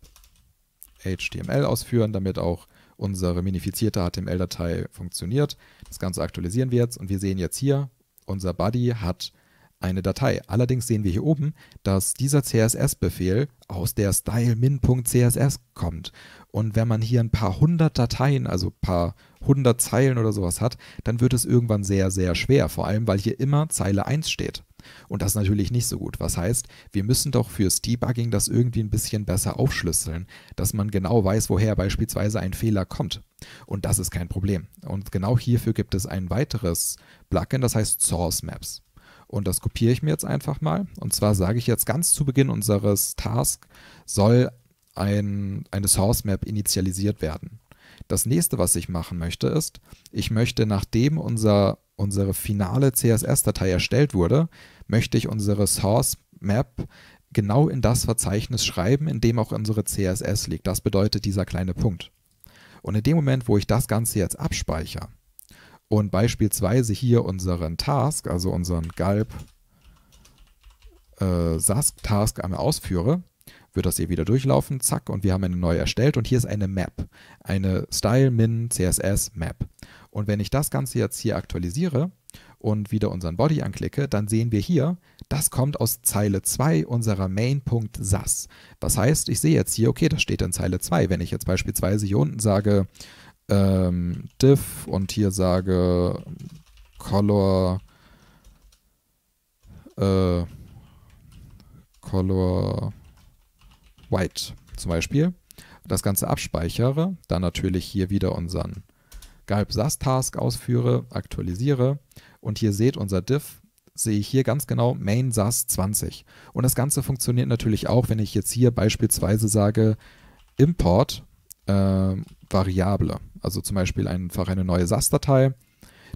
HTML ausführen, damit auch unsere minifizierte HTML-Datei funktioniert. Das Ganze aktualisieren wir jetzt und wir sehen jetzt hier, unser Buddy hat eine Datei. Allerdings sehen wir hier oben, dass dieser CSS-Befehl aus der stylemin.css kommt. Und wenn man hier ein paar hundert Dateien, also ein paar hundert Zeilen oder sowas hat, dann wird es irgendwann sehr, sehr schwer. Vor allem, weil hier immer Zeile 1 steht. Und das ist natürlich nicht so gut. Was heißt, wir müssen doch fürs Debugging das irgendwie ein bisschen besser aufschlüsseln, dass man genau weiß, woher beispielsweise ein Fehler kommt. Und das ist kein Problem. Und genau hierfür gibt es ein weiteres Plugin, das heißt Source Maps. Und das kopiere ich mir jetzt einfach mal. Und zwar sage ich jetzt ganz zu Beginn unseres Task soll ein, eine Source Map initialisiert werden. Das nächste, was ich machen möchte, ist, ich möchte, nachdem unser, unsere finale CSS-Datei erstellt wurde, möchte ich unsere Source Map genau in das Verzeichnis schreiben, in dem auch unsere CSS liegt. Das bedeutet dieser kleine Punkt. Und in dem Moment, wo ich das Ganze jetzt abspeichere, und beispielsweise hier unseren Task, also unseren Galb äh, Sask Task einmal ausführe, wird das hier wieder durchlaufen, zack, und wir haben eine neue erstellt und hier ist eine Map, eine Style Min CSS Map. Und wenn ich das Ganze jetzt hier aktualisiere und wieder unseren Body anklicke, dann sehen wir hier, das kommt aus Zeile 2 unserer Main.sas. Was heißt, ich sehe jetzt hier, okay, das steht in Zeile 2. Wenn ich jetzt beispielsweise hier unten sage, ähm, div und hier sage color äh, color white zum Beispiel das Ganze abspeichere, dann natürlich hier wieder unseren galb sas task ausführe, aktualisiere und hier seht unser div sehe ich hier ganz genau main sas 20 und das Ganze funktioniert natürlich auch, wenn ich jetzt hier beispielsweise sage import äh, Variable. Also zum Beispiel einfach eine neue SAS-Datei.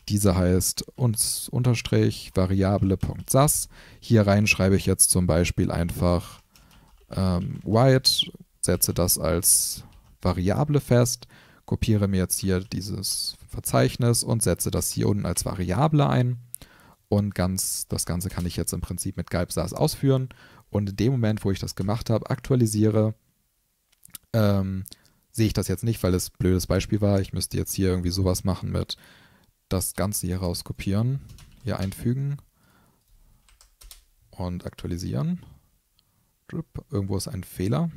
Diese heißt uns unterstrich variable.sas. Hier rein schreibe ich jetzt zum Beispiel einfach ähm, white, setze das als Variable fest, kopiere mir jetzt hier dieses Verzeichnis und setze das hier unten als Variable ein. Und ganz, das Ganze kann ich jetzt im Prinzip mit Galb SAS ausführen. Und in dem Moment, wo ich das gemacht habe, aktualisiere, ähm, sehe ich das jetzt nicht, weil es ein blödes Beispiel war. Ich müsste jetzt hier irgendwie sowas machen mit das Ganze hier rauskopieren, hier einfügen und aktualisieren. Irgendwo ist ein Fehler.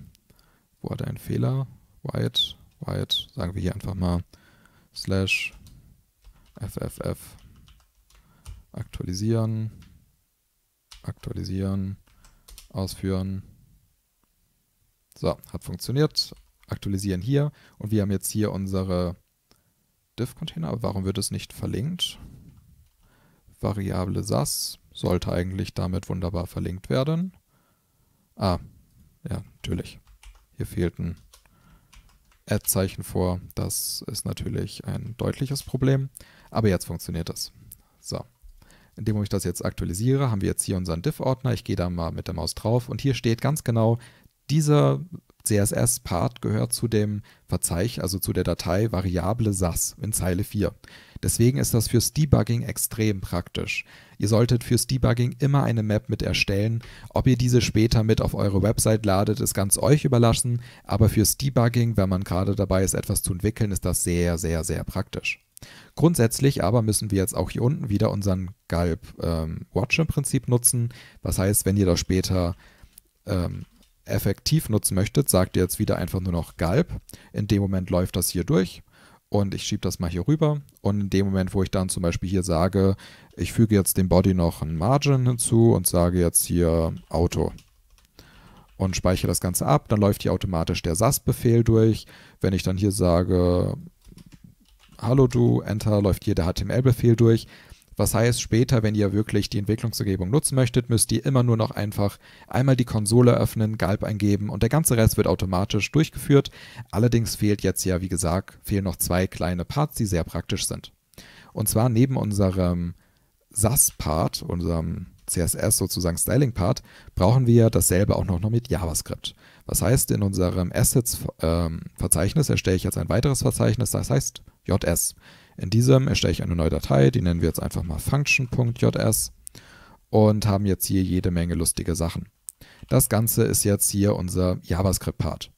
Wo hat er einen Fehler? White, white, sagen wir hier einfach mal slash fff aktualisieren, aktualisieren, ausführen. So, hat funktioniert aktualisieren hier und wir haben jetzt hier unsere div-Container. Warum wird es nicht verlinkt? Variable SAS sollte eigentlich damit wunderbar verlinkt werden. Ah, ja, natürlich. Hier fehlt ein add zeichen vor. Das ist natürlich ein deutliches Problem. Aber jetzt funktioniert das. So. Indem ich das jetzt aktualisiere, haben wir jetzt hier unseren Div-Ordner. Ich gehe da mal mit der Maus drauf und hier steht ganz genau, dieser CSS-Part gehört zu dem Verzeichnis, also zu der Datei Variable SAS in Zeile 4. Deswegen ist das fürs Debugging extrem praktisch. Ihr solltet fürs Debugging immer eine Map mit erstellen. Ob ihr diese später mit auf eure Website ladet, ist ganz euch überlassen, aber fürs Debugging, wenn man gerade dabei ist, etwas zu entwickeln, ist das sehr, sehr, sehr praktisch. Grundsätzlich aber müssen wir jetzt auch hier unten wieder unseren Galb ähm, Watch im Prinzip nutzen. Was heißt, wenn ihr das später ähm, effektiv nutzen möchtet, sagt ihr jetzt wieder einfach nur noch Galb. In dem Moment läuft das hier durch und ich schiebe das mal hier rüber. Und in dem Moment, wo ich dann zum Beispiel hier sage, ich füge jetzt dem Body noch ein Margin hinzu und sage jetzt hier Auto und speichere das Ganze ab, dann läuft hier automatisch der SAS-Befehl durch. Wenn ich dann hier sage, hallo du, Enter, läuft hier der HTML-Befehl durch. Was heißt, später, wenn ihr wirklich die Entwicklungsumgebung nutzen möchtet, müsst ihr immer nur noch einfach einmal die Konsole öffnen, Galb eingeben und der ganze Rest wird automatisch durchgeführt. Allerdings fehlt jetzt ja, wie gesagt, fehlen noch zwei kleine Parts, die sehr praktisch sind. Und zwar neben unserem SAS-Part, unserem CSS sozusagen Styling-Part, brauchen wir dasselbe auch noch mit JavaScript. Was heißt, in unserem Assets-Verzeichnis ähm, erstelle ich jetzt ein weiteres Verzeichnis, das heißt JS. In diesem erstelle ich eine neue Datei, die nennen wir jetzt einfach mal function.js und haben jetzt hier jede Menge lustige Sachen. Das Ganze ist jetzt hier unser JavaScript-Part.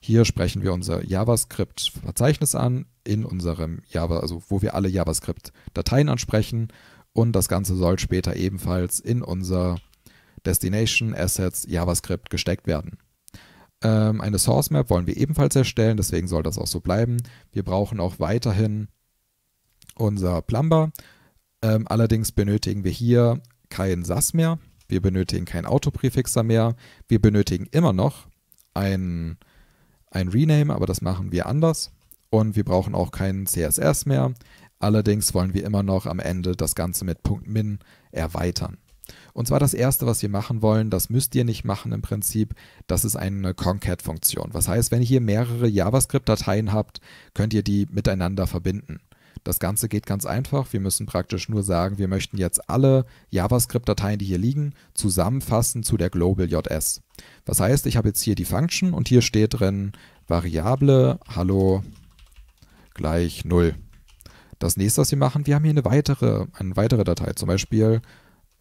Hier sprechen wir unser JavaScript-Verzeichnis an, in unserem Java, also wo wir alle JavaScript-Dateien ansprechen. Und das Ganze soll später ebenfalls in unser Destination Assets JavaScript gesteckt werden. Ähm, eine Source Map wollen wir ebenfalls erstellen, deswegen soll das auch so bleiben. Wir brauchen auch weiterhin unser Plumber. Ähm, allerdings benötigen wir hier keinen SAS mehr. Wir benötigen keinen Autopräfixer mehr. Wir benötigen immer noch ein, ein Rename, aber das machen wir anders. Und wir brauchen auch keinen CSS mehr. Allerdings wollen wir immer noch am Ende das Ganze mit .min erweitern. Und zwar das erste, was wir machen wollen, das müsst ihr nicht machen im Prinzip, das ist eine Concat-Funktion. Was heißt, wenn ihr hier mehrere JavaScript-Dateien habt, könnt ihr die miteinander verbinden. Das Ganze geht ganz einfach. Wir müssen praktisch nur sagen, wir möchten jetzt alle JavaScript-Dateien, die hier liegen, zusammenfassen zu der Global.js. JS. Das heißt, ich habe jetzt hier die Function und hier steht drin Variable Hallo gleich 0. Das nächste, was wir machen, wir haben hier eine weitere, eine weitere Datei, zum Beispiel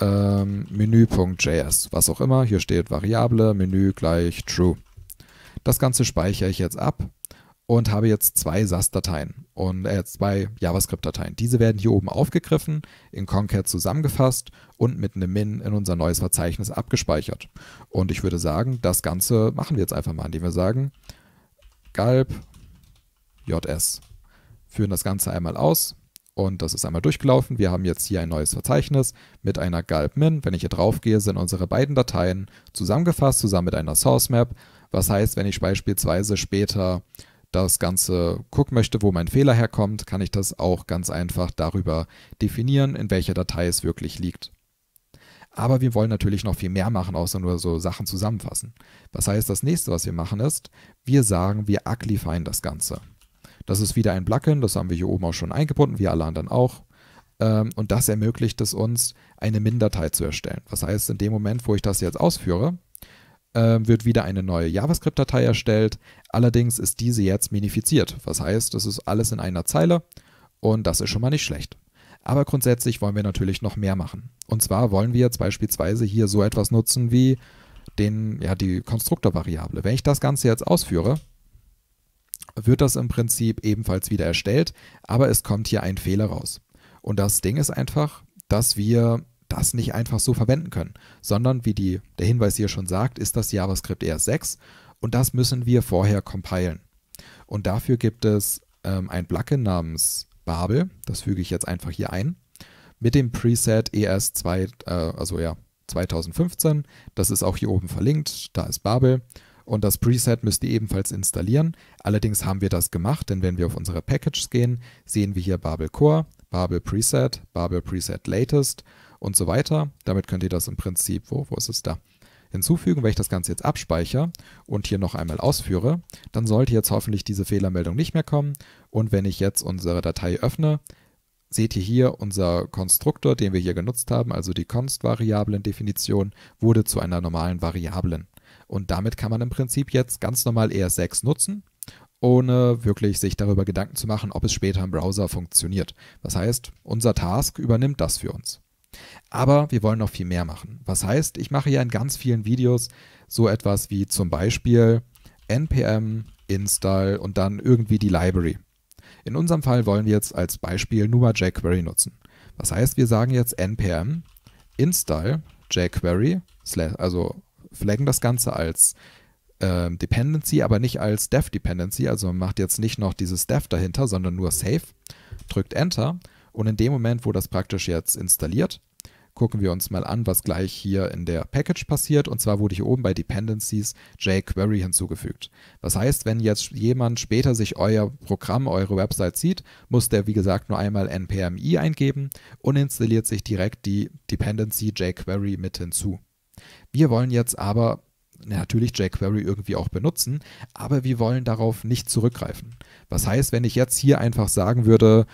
ähm, menü.js, was auch immer. Hier steht Variable Menü gleich True. Das Ganze speichere ich jetzt ab und habe jetzt zwei SAS-Dateien und äh, zwei JavaScript-Dateien. Diese werden hier oben aufgegriffen, in Concat zusammengefasst und mit einem Min in unser neues Verzeichnis abgespeichert. Und ich würde sagen, das Ganze machen wir jetzt einfach mal, indem wir sagen, galb js. Führen das Ganze einmal aus und das ist einmal durchgelaufen. Wir haben jetzt hier ein neues Verzeichnis mit einer galb min. Wenn ich hier drauf gehe, sind unsere beiden Dateien zusammengefasst, zusammen mit einer Source Map. Was heißt, wenn ich beispielsweise später das Ganze gucken möchte, wo mein Fehler herkommt, kann ich das auch ganz einfach darüber definieren, in welcher Datei es wirklich liegt. Aber wir wollen natürlich noch viel mehr machen, außer nur so Sachen zusammenfassen. Was heißt, das nächste, was wir machen, ist, wir sagen, wir uglifyen das Ganze. Das ist wieder ein Plugin, das haben wir hier oben auch schon eingebunden, wie alle anderen auch. Ähm, und das ermöglicht es uns, eine MIN-Datei zu erstellen. Was heißt, in dem Moment, wo ich das jetzt ausführe, ähm, wird wieder eine neue JavaScript-Datei erstellt. Allerdings ist diese jetzt minifiziert. Was heißt, das ist alles in einer Zeile und das ist schon mal nicht schlecht. Aber grundsätzlich wollen wir natürlich noch mehr machen. Und zwar wollen wir jetzt beispielsweise hier so etwas nutzen wie den, ja, die Konstruktorvariable. Wenn ich das Ganze jetzt ausführe, wird das im Prinzip ebenfalls wieder erstellt, aber es kommt hier ein Fehler raus. Und das Ding ist einfach, dass wir das nicht einfach so verwenden können, sondern wie die, der Hinweis hier schon sagt, ist das JavaScript ES6 und das müssen wir vorher compilen. Und dafür gibt es ähm, ein Plugin namens Babel, das füge ich jetzt einfach hier ein, mit dem Preset ES2, äh, also ja, 2015. Das ist auch hier oben verlinkt, da ist Babel. Und das Preset müsst ihr ebenfalls installieren. Allerdings haben wir das gemacht, denn wenn wir auf unsere Packages gehen, sehen wir hier Babel Core, Babel Preset, Babel Preset Latest und so weiter. Damit könnt ihr das im Prinzip, wo, wo ist es da? hinzufügen. Wenn ich das Ganze jetzt abspeichere und hier noch einmal ausführe, dann sollte jetzt hoffentlich diese Fehlermeldung nicht mehr kommen. Und wenn ich jetzt unsere Datei öffne, seht ihr hier, unser Konstruktor, den wir hier genutzt haben, also die const-Variablen-Definition, wurde zu einer normalen Variablen. Und damit kann man im Prinzip jetzt ganz normal ES6 nutzen, ohne wirklich sich darüber Gedanken zu machen, ob es später im Browser funktioniert. Das heißt, unser Task übernimmt das für uns. Aber wir wollen noch viel mehr machen. Was heißt, ich mache ja in ganz vielen Videos so etwas wie zum Beispiel npm, install und dann irgendwie die Library. In unserem Fall wollen wir jetzt als Beispiel nur jQuery nutzen. Was heißt, wir sagen jetzt npm install jQuery, also flaggen das Ganze als äh, Dependency, aber nicht als dev Dependency. Also man macht jetzt nicht noch dieses dev dahinter, sondern nur save, drückt Enter und in dem Moment, wo das praktisch jetzt installiert, gucken wir uns mal an, was gleich hier in der Package passiert. Und zwar wurde hier oben bei Dependencies jQuery hinzugefügt. Das heißt, wenn jetzt jemand später sich euer Programm, eure Website sieht, muss der wie gesagt nur einmal npmi eingeben und installiert sich direkt die Dependency jQuery mit hinzu. Wir wollen jetzt aber natürlich jQuery irgendwie auch benutzen, aber wir wollen darauf nicht zurückgreifen. Was heißt, wenn ich jetzt hier einfach sagen würde,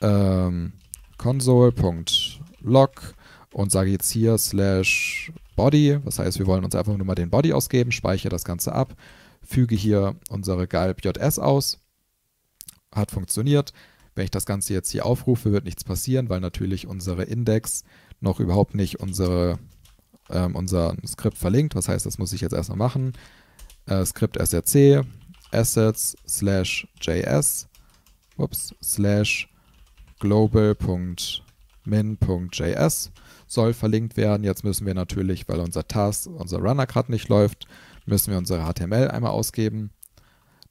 ähm, console.log und sage jetzt hier slash body, das heißt, wir wollen uns einfach nur mal den Body ausgeben, speichere das Ganze ab, füge hier unsere galb JS aus, hat funktioniert. Wenn ich das Ganze jetzt hier aufrufe, wird nichts passieren, weil natürlich unsere Index noch überhaupt nicht unsere, ähm, unser Skript verlinkt. Was heißt, das muss ich jetzt erstmal machen. Äh, Skript src assets slash js ups, slash global.min.js soll verlinkt werden. Jetzt müssen wir natürlich, weil unser Task, unser Runner gerade nicht läuft, müssen wir unsere HTML einmal ausgeben,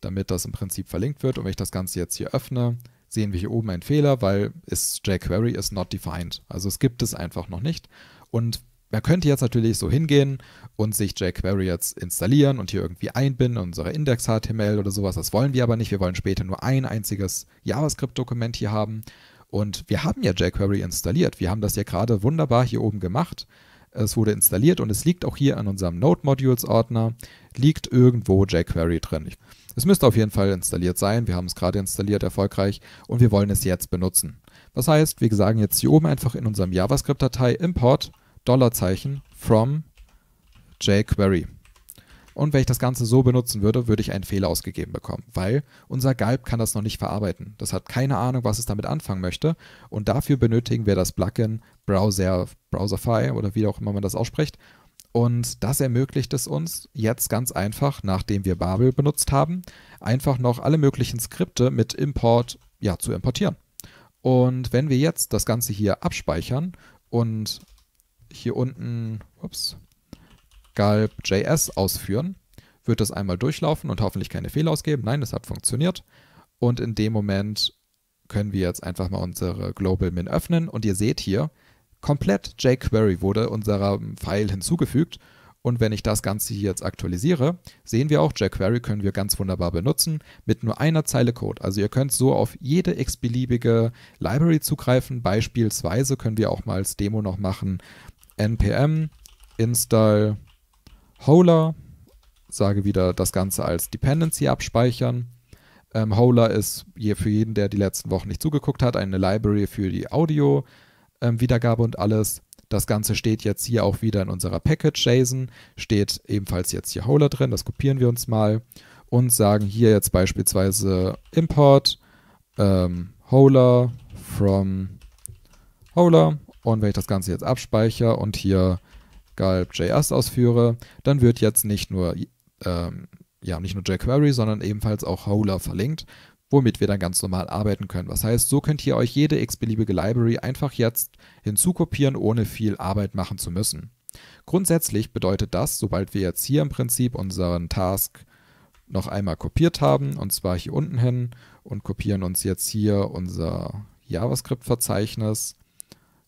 damit das im Prinzip verlinkt wird. Und wenn ich das Ganze jetzt hier öffne, sehen wir hier oben einen Fehler, weil ist jQuery is not defined. Also es gibt es einfach noch nicht. Und man könnte jetzt natürlich so hingehen und sich jQuery jetzt installieren und hier irgendwie einbinden, unsere Index-HTML oder sowas. Das wollen wir aber nicht. Wir wollen später nur ein einziges JavaScript-Dokument hier haben. Und wir haben ja jQuery installiert. Wir haben das ja gerade wunderbar hier oben gemacht. Es wurde installiert und es liegt auch hier an unserem Node Modules Ordner, liegt irgendwo jQuery drin. Es müsste auf jeden Fall installiert sein. Wir haben es gerade installiert erfolgreich und wir wollen es jetzt benutzen. Das heißt, wir sagen jetzt hier oben einfach in unserem JavaScript-Datei import $from jQuery. Und wenn ich das Ganze so benutzen würde, würde ich einen Fehler ausgegeben bekommen, weil unser Galb kann das noch nicht verarbeiten. Das hat keine Ahnung, was es damit anfangen möchte. Und dafür benötigen wir das Plugin Browser, Browserify oder wie auch immer man das ausspricht. Und das ermöglicht es uns jetzt ganz einfach, nachdem wir Babel benutzt haben, einfach noch alle möglichen Skripte mit Import ja, zu importieren. Und wenn wir jetzt das Ganze hier abspeichern und hier unten, ups, gulp.js ausführen, wird das einmal durchlaufen und hoffentlich keine Fehler ausgeben. Nein, es hat funktioniert. Und in dem Moment können wir jetzt einfach mal unsere Global Min öffnen und ihr seht hier, komplett jQuery wurde unserem File hinzugefügt. Und wenn ich das Ganze hier jetzt aktualisiere, sehen wir auch, jQuery können wir ganz wunderbar benutzen mit nur einer Zeile Code. Also ihr könnt so auf jede x-beliebige Library zugreifen. Beispielsweise können wir auch mal als Demo noch machen npm install Holer, sage wieder das Ganze als Dependency abspeichern. Ähm, Holer ist hier für jeden, der die letzten Wochen nicht zugeguckt hat, eine Library für die Audio-Wiedergabe ähm, und alles. Das Ganze steht jetzt hier auch wieder in unserer Package-JSON, steht ebenfalls jetzt hier Holer drin, das kopieren wir uns mal und sagen hier jetzt beispielsweise import ähm, Holer from Holer und wenn ich das Ganze jetzt abspeichere und hier Gulp.js ausführe, dann wird jetzt nicht nur, ähm, ja, nicht nur jQuery, sondern ebenfalls auch Holer verlinkt, womit wir dann ganz normal arbeiten können. Was heißt, so könnt ihr euch jede x-beliebige Library einfach jetzt hinzukopieren, ohne viel Arbeit machen zu müssen. Grundsätzlich bedeutet das, sobald wir jetzt hier im Prinzip unseren Task noch einmal kopiert haben, und zwar hier unten hin und kopieren uns jetzt hier unser JavaScript-Verzeichnis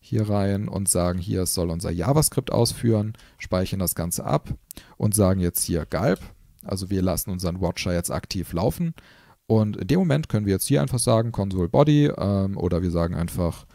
hier rein und sagen, hier soll unser JavaScript ausführen, speichern das Ganze ab und sagen jetzt hier galb. Also wir lassen unseren Watcher jetzt aktiv laufen. Und in dem Moment können wir jetzt hier einfach sagen Console Body ähm, oder wir sagen einfach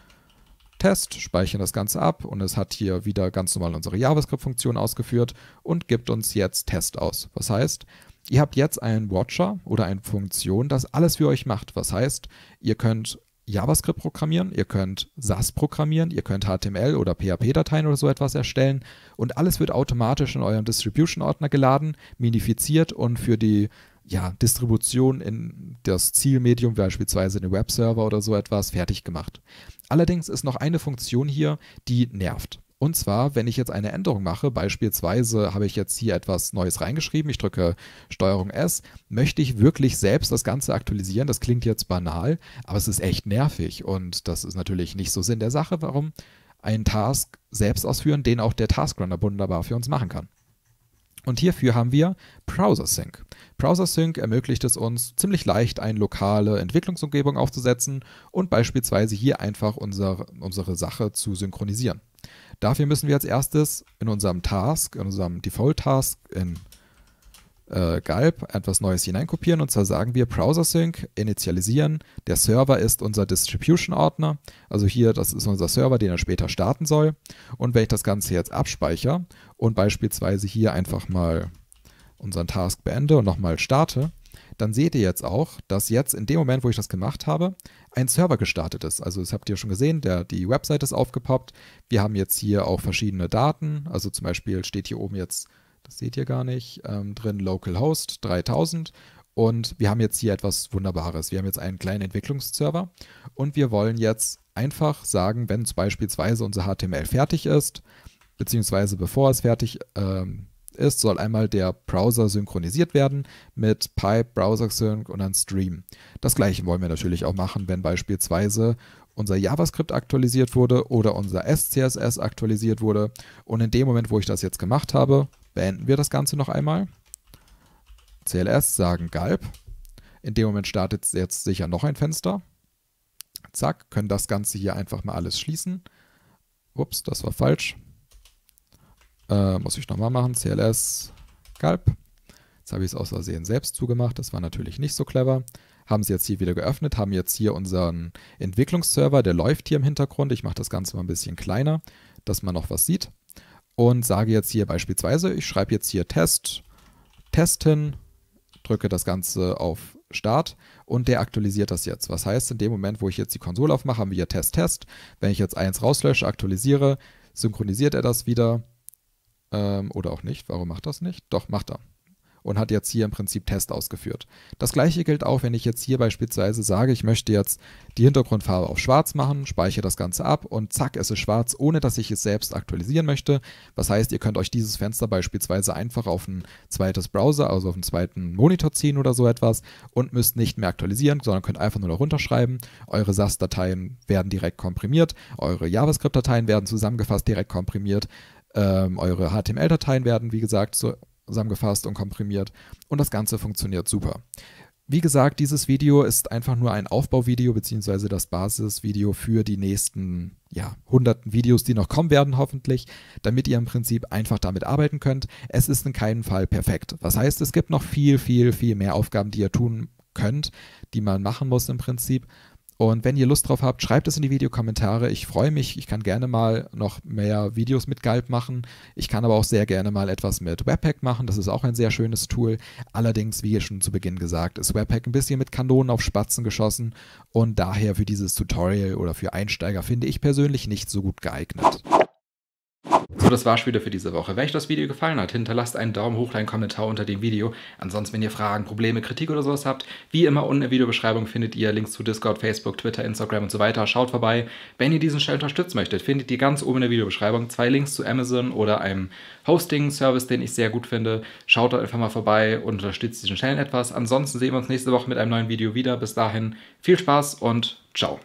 Test, speichern das Ganze ab und es hat hier wieder ganz normal unsere JavaScript-Funktion ausgeführt und gibt uns jetzt Test aus. Was heißt, ihr habt jetzt einen Watcher oder eine Funktion, das alles für euch macht. Was heißt, ihr könnt JavaScript programmieren, ihr könnt SAS programmieren, ihr könnt HTML oder PHP-Dateien oder so etwas erstellen und alles wird automatisch in eurem Distribution-Ordner geladen, minifiziert und für die ja, Distribution in das Zielmedium, beispielsweise den Webserver oder so etwas, fertig gemacht. Allerdings ist noch eine Funktion hier, die nervt. Und zwar, wenn ich jetzt eine Änderung mache, beispielsweise habe ich jetzt hier etwas Neues reingeschrieben, ich drücke Steuerung S, möchte ich wirklich selbst das Ganze aktualisieren. Das klingt jetzt banal, aber es ist echt nervig und das ist natürlich nicht so Sinn der Sache, warum einen Task selbst ausführen, den auch der Taskrunner wunderbar für uns machen kann. Und hierfür haben wir Browser Sync. Browser Sync ermöglicht es uns ziemlich leicht, eine lokale Entwicklungsumgebung aufzusetzen und beispielsweise hier einfach unsere, unsere Sache zu synchronisieren. Dafür müssen wir als erstes in unserem Task, in unserem Default-Task in äh, Galb etwas Neues hineinkopieren. Und zwar sagen wir Browser-Sync initialisieren. Der Server ist unser Distribution-Ordner. Also hier, das ist unser Server, den er später starten soll. Und wenn ich das Ganze jetzt abspeichere und beispielsweise hier einfach mal unseren Task beende und nochmal starte, dann seht ihr jetzt auch, dass jetzt in dem Moment, wo ich das gemacht habe, ein Server gestartet ist. Also das habt ihr schon gesehen, der, die Website ist aufgepoppt. Wir haben jetzt hier auch verschiedene Daten. Also zum Beispiel steht hier oben jetzt, das seht ihr gar nicht, ähm, drin localhost 3000. Und wir haben jetzt hier etwas Wunderbares. Wir haben jetzt einen kleinen Entwicklungsserver und wir wollen jetzt einfach sagen, wenn beispielsweise unser HTML fertig ist, beziehungsweise bevor es fertig ähm, ist, soll einmal der Browser synchronisiert werden mit Pipe, Browser Sync und dann Stream. Das gleiche wollen wir natürlich auch machen, wenn beispielsweise unser JavaScript aktualisiert wurde oder unser SCSS aktualisiert wurde. Und in dem Moment, wo ich das jetzt gemacht habe, beenden wir das Ganze noch einmal. CLS sagen Galb. In dem Moment startet jetzt sicher noch ein Fenster. Zack, können das Ganze hier einfach mal alles schließen. Ups, das war falsch. Äh, muss ich nochmal machen. CLS Galb. Jetzt habe ich es aus Versehen selbst zugemacht. Das war natürlich nicht so clever. Haben sie jetzt hier wieder geöffnet, haben jetzt hier unseren Entwicklungsserver, der läuft hier im Hintergrund. Ich mache das Ganze mal ein bisschen kleiner, dass man noch was sieht. Und sage jetzt hier beispielsweise, ich schreibe jetzt hier Test, Testen, drücke das Ganze auf Start und der aktualisiert das jetzt. Was heißt, in dem Moment, wo ich jetzt die Konsole aufmache, haben wir hier Test, Test. Wenn ich jetzt eins rauslösche, aktualisiere, synchronisiert er das wieder ähm, oder auch nicht. Warum macht das nicht? Doch, macht er. Und hat jetzt hier im Prinzip Test ausgeführt. Das gleiche gilt auch, wenn ich jetzt hier beispielsweise sage, ich möchte jetzt die Hintergrundfarbe auf schwarz machen, speichere das Ganze ab und zack, es ist schwarz, ohne dass ich es selbst aktualisieren möchte. Was heißt, ihr könnt euch dieses Fenster beispielsweise einfach auf ein zweites Browser, also auf einen zweiten Monitor ziehen oder so etwas und müsst nicht mehr aktualisieren, sondern könnt einfach nur noch runterschreiben. Eure SAS-Dateien werden direkt komprimiert, eure JavaScript-Dateien werden zusammengefasst, direkt komprimiert. Ähm, eure HTML-Dateien werden, wie gesagt, zusammengefasst und komprimiert und das Ganze funktioniert super. Wie gesagt, dieses Video ist einfach nur ein Aufbauvideo bzw. das Basisvideo für die nächsten ja, hunderten Videos, die noch kommen werden, hoffentlich, damit ihr im Prinzip einfach damit arbeiten könnt. Es ist in keinem Fall perfekt. Was heißt, es gibt noch viel, viel, viel mehr Aufgaben, die ihr tun könnt, die man machen muss im Prinzip. Und wenn ihr Lust drauf habt, schreibt es in die Videokommentare. Ich freue mich. Ich kann gerne mal noch mehr Videos mit Galb machen. Ich kann aber auch sehr gerne mal etwas mit Webpack machen. Das ist auch ein sehr schönes Tool. Allerdings, wie ihr schon zu Beginn gesagt, ist Webpack ein bisschen mit Kanonen auf Spatzen geschossen und daher für dieses Tutorial oder für Einsteiger finde ich persönlich nicht so gut geeignet. So, das war's wieder für diese Woche. Wenn euch das Video gefallen hat, hinterlasst einen Daumen hoch, einen Kommentar unter dem Video. Ansonsten, wenn ihr Fragen, Probleme, Kritik oder sowas habt, wie immer unten in der Videobeschreibung findet ihr Links zu Discord, Facebook, Twitter, Instagram und so weiter. Schaut vorbei. Wenn ihr diesen Channel unterstützen möchtet, findet ihr ganz oben in der Videobeschreibung zwei Links zu Amazon oder einem Hosting-Service, den ich sehr gut finde. Schaut dort einfach mal vorbei und unterstützt diesen Channel etwas. Ansonsten sehen wir uns nächste Woche mit einem neuen Video wieder. Bis dahin, viel Spaß und ciao.